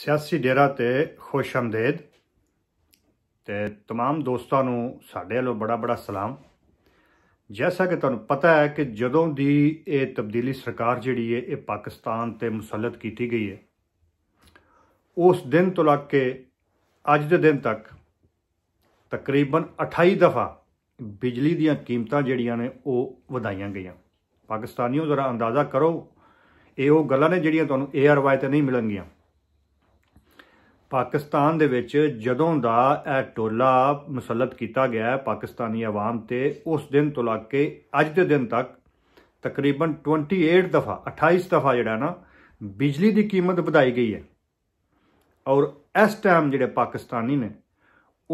ਸਿਆਸੀ ਡੇਰਾ ਤੇ ਖੁਸ਼ ਆਮਦੇਦ ਤੇ तमाम ਦੋਸਤਾਂ ਨੂੰ ਸਾਡੇ ਵੱਲੋਂ ਬੜਾ ਬੜਾ ਸਲਾਮ ਜੈਸਾ ਕਿ ਤੁਹਾਨੂੰ ਪਤਾ ਹੈ ਕਿ ਜਦੋਂ ਦੀ ਇਹ ਤਬਦੀਲੀ ਸਰਕਾਰ ਜਿਹੜੀ ਹੈ ਇਹ ਪਾਕਿਸਤਾਨ ਤੇ ਮੁਸਲਤ ਕੀਤੀ ਗਈ ਹੈ ਉਸ ਦਿਨ ਤੋਂ ਲੱਗ ਕੇ ਅੱਜ ਦੇ ਦਿਨ ਤੱਕ ਤਕਰੀਬਨ 28 ਦਫਾ ਬਿਜਲੀ ਦੀਆਂ ਕੀਮਤਾਂ ਜਿਹੜੀਆਂ ਨੇ ਉਹ ਵਧਾਈਆਂ ਗਈਆਂ ਪਾਕਿਸਤਾਨੀਓ ਜ਼ਰਾ ਅੰਦਾਜ਼ਾ ਕਰੋ ਇਹ ਉਹ ਗੱਲਾਂ ਨੇ ਜਿਹੜੀਆਂ ਤੁਹਾਨੂੰ ਏਆਰਵਾਈ ਤੇ ਨਹੀਂ ਮਿਲਣਗੀਆਂ ਪਾਕਿਸਤਾਨ ਦੇ ਵਿੱਚ ਜਦੋਂ ਦਾ ਇਹ ਟੋਲਾ ਮੁਸਲਤ ਕੀਤਾ ਗਿਆ ਹੈ ਪਾਕਿਸਤਾਨੀ ਆਵਾਮ ਤੇ ਉਸ ਦਿਨ ਤੋਂ ਲੱਗ ਕੇ ਅੱਜ ਦੇ ਦਿਨ ਤੱਕ ਤਕਰੀਬਨ 28 ਦਫਾ 28 ਦਫਾ ਜਿਹੜਾ ਨਾ ਬਿਜਲੀ ਦੀ ਕੀਮਤ ਵਧਾਈ ਗਈ ਹੈ ਔਰ ਇਸ ਟਾਈਮ ਜਿਹੜੇ ਪਾਕਿਸਤਾਨੀ ਨੇ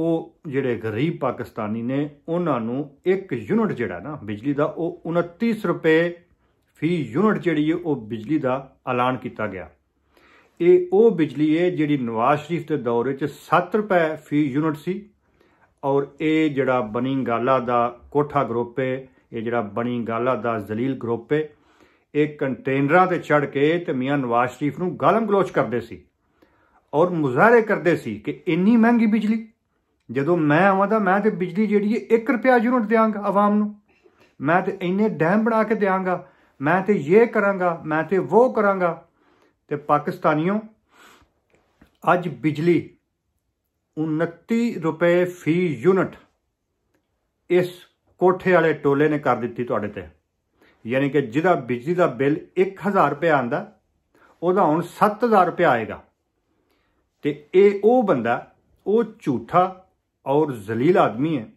ਉਹ ਜਿਹੜੇ ਗਰੀਬ ਪਾਕਿਸਤਾਨੀ ਨੇ ਉਹਨਾਂ ਨੂੰ ਇੱਕ ਯੂਨਿਟ ਜਿਹੜਾ ਨਾ ਬਿਜਲੀ ਦਾ ਉਹ 29 ਰੁਪਏ ਫੀ ਯੂਨਿਟ ਜਿਹੜੀ ਉਹ ਬਿਜਲੀ ਦਾ ਐਲਾਨ ਕੀਤਾ ਗਿਆ ਇਹ ਉਹ ਬਿਜਲੀ ਹੈ ਜਿਹੜੀ ਨਵਾਜ਼ ਸ਼ਰੀਫ ਦੇ ਦੌਰ ਵਿੱਚ 7 ਰੁਪਏ ਫੀ ਯੂਨਿਟ ਸੀ ਔਰ ਇਹ ਜਿਹੜਾ ਬਣੀ ਗਾਲਾ ਦਾ ਕੋਠਾ ਗਰੁੱਪ ਹੈ ਇਹ ਜਿਹੜਾ ਬਣੀ ਗਾਲਾ ਦਾ ਜ਼ਲੀਲ ਗਰੁੱਪ ਹੈ ਇਹ ਕੰਟੇਨਰਾਂ ਤੇ ਚੜ ਕੇ ਤੇ ਮੀਆਂ ਨਵਾਜ਼ ਸ਼ਰੀਫ ਨੂੰ ਗਾਲਮ ਗਲੋਚ ਕਰਦੇ ਸੀ ਔਰ ਮੁਜ਼ਾਹਰੇ ਕਰਦੇ ਸੀ ਕਿ ਇੰਨੀ ਮਹਿੰਗੀ ਬਿਜਲੀ ਜਦੋਂ ਮੈਂ ਆਵਾਂ ਤਾਂ ਮੈਂ ਤੇ ਬਿਜਲੀ ਜਿਹੜੀ ਹੈ 1 ਰੁਪਿਆ ਯੂਨਿਟ ਦੇਵਾਂਗਾ ਆਵਾਮ ਨੂੰ ਮੈਂ ਤੇ ਇੰਨੇ ਡੈਮ ਬਣਾ ਕੇ ਦੇਵਾਂਗਾ ਮੈਂ ਤੇ ਇਹ ਕਰਾਂਗਾ ਮੈਂ ਤੇ ਉਹ ਕਰਾਂਗਾ ਤੇ ਪਾਕਿਸਤਾਨੀਓ ਅੱਜ ਬਿਜਲੀ 29 ਰੁਪਏ ਫੀ ਯੂਨਿਟ ਇਸ ਕੋਠੇ ਵਾਲੇ ਟੋਲੇ ਨੇ ਕਰ ਦਿੱਤੀ ਤੁਹਾਡੇ ਤੇ ਯਾਨੀ ਕਿ ਜਿਹਦਾ ਬਿਜਲੀ ਦਾ ਬਿੱਲ 1000 ਰੁਪਏ ਆਂਦਾ ਉਹਦਾ ਹੁਣ 7000 ਰੁਪਏ ਆਏਗਾ ਤੇ ਇਹ ਉਹ ਬੰਦਾ ਉਹ ਝੂਠਾ ਔਰ ਜ਼ਲੀਲ ਆਦਮੀ ਹੈ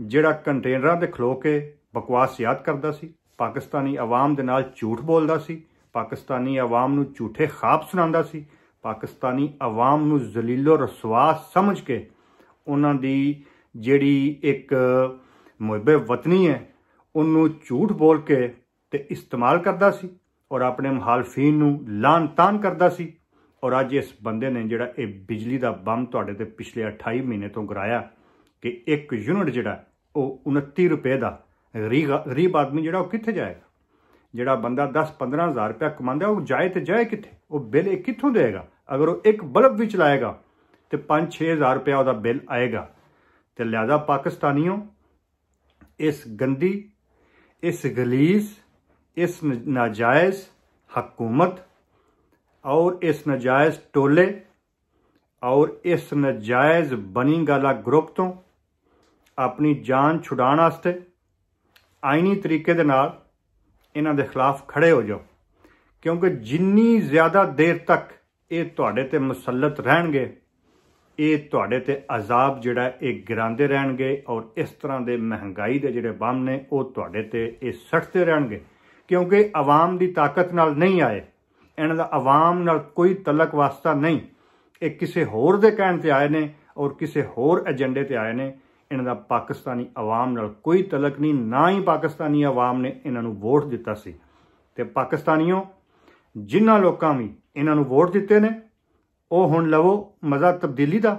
ਜਿਹੜਾ ਕੰਟੇਨਰਾਂ ਦੇ ਖਲੋ ਕੇ ਬਕਵਾਸ ਯਾਦ ਕਰਦਾ ਸੀ ਪਾਕਿਸਤਾਨੀ ਆਵਾਮ ਦੇ ਨਾਲ ਝੂਠ ਬੋਲਦਾ ਸੀ ਪਾਕਿਸਤਾਨੀ ਆਵਾਮ ਨੂੰ ਝੂਠੇ ਖਾਬ ਸੁਣਾਉਂਦਾ ਸੀ ਪਾਕਿਸਤਾਨੀ ਆਵਾਮ ਨੂੰ ਜ਼ਲੀਲੋ ਰਸਵਾ ਸਮਝ ਕੇ ਉਹਨਾਂ ਦੀ ਜਿਹੜੀ ਇੱਕ ਮੁਹੱਬੇ ਵਤਨੀ ਹੈ ਉਹਨੂੰ ਝੂਠ ਬੋਲ ਕੇ ਤੇ ਇਸਤੇਮਾਲ ਕਰਦਾ ਸੀ ਔਰ ਆਪਣੇ ਮੁਖਾਲਫੀਨ ਨੂੰ ਲਾਂਤਾਨ ਕਰਦਾ ਸੀ ਔਰ ਅੱਜ ਇਸ ਬੰਦੇ ਨੇ ਜਿਹੜਾ ਇਹ ਬਿਜਲੀ ਦਾ ਬੰਮ ਤੁਹਾਡੇ ਤੇ ਪਿਛਲੇ 28 ਮਹੀਨੇ ਤੋਂ ਗਰਾਇਆ ਕਿ ਇੱਕ ਯੂਨਿਟ ਜਿਹੜਾ ਉਹ 29 ਰੁਪਏ ਦਾ ਗਰੀਬ ਆਦਮੀ ਜਿਹੜਾ ਉਹ ਕਿੱਥੇ ਜਾਏਗਾ ਜਿਹੜਾ ਬੰਦਾ 10-15000 ਰੁਪਏ ਕਮਾਉਂਦਾ ਉਹ ਜਾਏ ਤੇ ਜਾਏ ਕਿੱਥੇ ਉਹ ਬਿੱਲ ਕਿੱਥੋਂ ਦੇਗਾ ਅਗਰ ਉਹ ਇੱਕ ਬਲਬ ਵੀ ਚਲਾਏਗਾ ਤੇ 5-6000 ਰੁਪਏ ਉਹਦਾ ਬਿੱਲ ਆਏਗਾ ਤੇ ਲਿਆਦਾ ਪਾਕਿਸਤਾਨੀਓ ਇਸ ਗੰਦੀ ਇਸ ਗਲੀਜ਼ ਇਸ ਨਾਜਾਇਜ਼ ਹਕੂਮਤ ਔਰ ਇਸ ਨਾਜਾਇਜ਼ ਟੋਲੇ ਔਰ ਇਸ ਨਾਜਾਇਜ਼ ਬਣੀ ਗਾਲਾ ਗਰੁੱਪ ਤੋਂ ਆਪਣੀ ਜਾਨ ਛੁਡਾਉਣ ਵਾਸਤੇ ਆਇਨੀ ਤਰੀਕੇ ਦੇ ਨਾਲ ਇਹਨਾਂ ਦੇ ਖਿਲਾਫ ਖੜੇ ਹੋ ਜਾਓ ਕਿਉਂਕਿ ਜਿੰਨੀ ਜ਼ਿਆਦਾ ਦੇਰ ਤੱਕ ਇਹ ਤੁਹਾਡੇ ਤੇ ਮਸਲਤ ਰਹਿਣਗੇ ਇਹ ਤੁਹਾਡੇ ਤੇ ਅਜ਼ਾਬ ਜਿਹੜਾ ਇਹ ਗਰਾਂਦੇ ਰਹਿਣਗੇ ਔਰ ਇਸ ਤਰ੍ਹਾਂ ਦੇ ਮਹਿੰਗਾਈ ਦੇ ਜਿਹੜੇ ਬੰਮ ਨੇ ਉਹ ਤੁਹਾਡੇ ਤੇ ਇਹ ਸੜਦੇ ਰਹਿਣਗੇ ਕਿਉਂਕਿ ਆਵਾਮ ਦੀ ਤਾਕਤ ਨਾਲ ਨਹੀਂ ਆਏ ਇਹਨਾਂ ਦਾ ਆਵਾਮ ਨਾਲ ਕੋਈ ਤਲਕ ਵਾਸਤਾ ਨਹੀਂ ਇਹ ਕਿਸੇ ਹੋਰ ਦੇ ਕਹਿਣ ਤੇ ਆਏ ਨੇ ਔਰ ਕਿਸੇ ਹੋਰ ਏਜੰਡੇ ਤੇ ਆਏ ਨੇ ਇਹਨਾਂ ਦਾ ਪਾਕਿਸਤਾਨੀ ਆਵਾਮ ਨਾਲ ਕੋਈ ਤਲਕ ਨਹੀਂ ਨਾ ਹੀ ਪਾਕਿਸਤਾਨੀ ਆਵਾਮ ਨੇ ਇਹਨਾਂ ਨੂੰ ਵੋਟ ਦਿੱਤਾ ਸੀ ਤੇ ਪਾਕਿਸਤਾਨੀਓ ਜਿਨ੍ਹਾਂ ਲੋਕਾਂ ਵੀ ਇਹਨਾਂ ਨੂੰ ਵੋਟ ਦਿੱਤੇ ਨੇ ਉਹ ਹੁਣ ਲਵੋ ਮਜ਼ਾ ਤਬਦੀਲੀ ਦਾ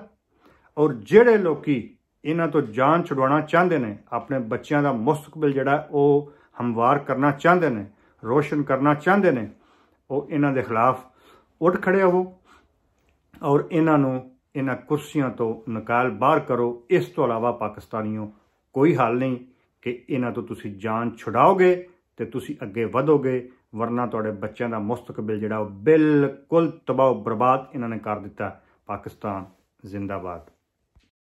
ਔਰ ਜਿਹੜੇ ਲੋਕੀ ਇਹਨਾਂ ਤੋਂ ਜਾਨ ਛੁਡਵਾਉਣਾ ਚਾਹੁੰਦੇ ਨੇ ਆਪਣੇ ਬੱਚਿਆਂ ਦਾ ਮੁਸਤਕਬਲ ਜਿਹੜਾ ਉਹ ਹਮਵਾਰ ਕਰਨਾ ਚਾਹੁੰਦੇ ਨੇ ਰੋਸ਼ਨ ਕਰਨਾ ਚਾਹੁੰਦੇ ਨੇ ਉਹ ਇਹਨਾਂ ਦੇ ਖਿਲਾਫ ਉੱਠ ਖੜੇ ਹੋਵੋ ਔਰ ਇਹਨਾਂ ਨੂੰ ਇਹਨਾਂ ਕੁਰਸੀਆਂ ਤੋਂ ਨਕਾਲ ਬਾਹਰ ਕਰੋ ਇਸ ਤੋਂ ਇਲਾਵਾ ਪਾਕਿਸਤਾਨੀਓ ਕੋਈ ਹੱਲ ਨਹੀਂ ਕਿ ਇਹਨਾਂ ਤੋਂ ਤੁਸੀਂ ਜਾਨ ਛੁਡਾਓਗੇ ਤੇ ਤੁਸੀਂ ਅੱਗੇ ਵਧੋਗੇ ਵਰਨਾ ਤੁਹਾਡੇ ਬੱਚਿਆਂ ਦਾ ਮੁਸਤਕਬਲ ਜਿਹੜਾ ਉਹ ਬਿਲਕੁਲ ਤਬਾਹ ਬਰਬਾਦ ਇਹਨਾਂ ਨੇ ਕਰ ਦਿੱਤਾ ਪਾਕਿਸਤਾਨ ਜ਼ਿੰਦਾਬਾਦ